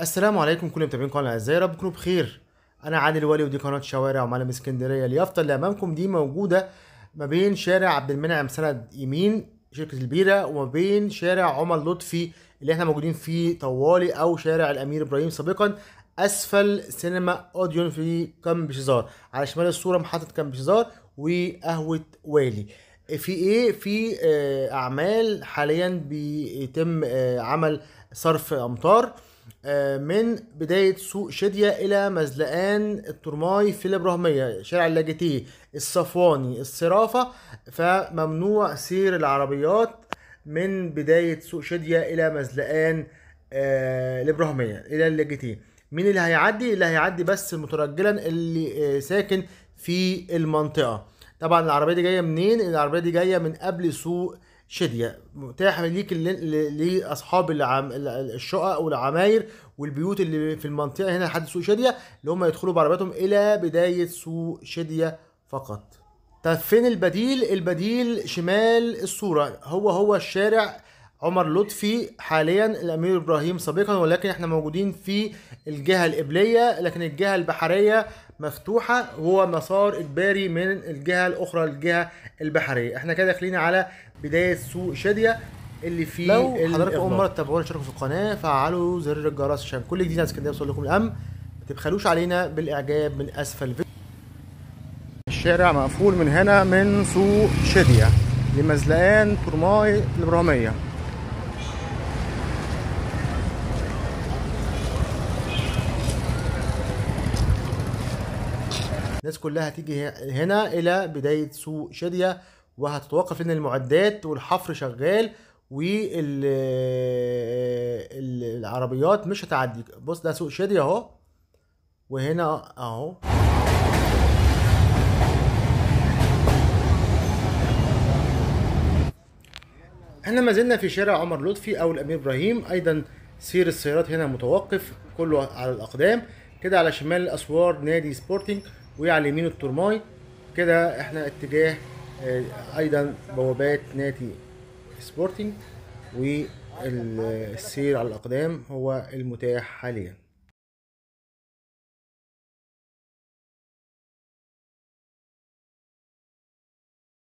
السلام عليكم كل متابعين قناه الاعزاء رب تكونوا بخير انا عادل الوالي ودي قناه شوارع ومعلم اسكندريه اليافطه اللي امامكم دي موجوده ما بين شارع عبد المنعم سند يمين شركه البيره وما بين شارع عمر لطفي اللي احنا موجودين فيه طوالي او شارع الامير ابراهيم سابقا اسفل سينما اوديون في كامب شيزار على شمال الصوره محطه كامب شيزار وقهوه والي في ايه في آه، اعمال حاليا بيتم آه، عمل صرف امطار آه، من بداية سوق شدية إلى مزلقان الترماي في الإبراهيمية شارع اللاجيتيه الصفواني الصرافة فممنوع سير العربيات من بداية سوق شدية إلى مزلقان آه، الإبراهيمية إلى اللاجيتيه مين اللي هيعدي اللي هيعدي بس مترجلا اللي آه، ساكن في المنطقة طبعا العربية دي جاية منين العربية دي جاية من قبل سوق شدية متاحة ليك لأصحاب العم... الشقق والعماير والبيوت اللي في المنطقة هنا لحد سوق شدية اللي هم يدخلوا بعربياتهم إلى بداية سوق شدية فقط طب فين البديل؟ البديل شمال الصورة هو هو الشارع عمر لطفي حاليا الامير ابراهيم سابقا ولكن احنا موجودين في الجهه القبليه لكن الجهه البحريه مفتوحه هو مسار اجباري من الجهه الاخرى الجهه البحريه احنا كده داخلين على بدايه سوق شاديه اللي فيه لو حضراتكم اول مره تتابعونا تشتركوا في القناه فعلوا زر الجرس عشان كل جديد عن اسكندريه يوصل لكم الامن ما تبخلوش علينا بالاعجاب من اسفل الفيديو الشارع مقفول من هنا من سوق شاديه لمزلقان ترماي الابراهيميه الناس كلها هتيجي هنا الى بدايه سوق شاديه وهتتوقف لان المعدات والحفر شغال والعربيات مش هتعدي بص ده سوق شادي اهو وهنا اهو احنا ما زلنا في شارع عمر لطفي او الامير ابراهيم ايضا سير السيارات هنا متوقف كله على الاقدام كده على شمال اسوار نادي سبورتنج وعلى اليمين الترماي كده احنا اتجاه آه، ايضا بوابات نادي سبورتنج والسير على الاقدام هو المتاح حاليا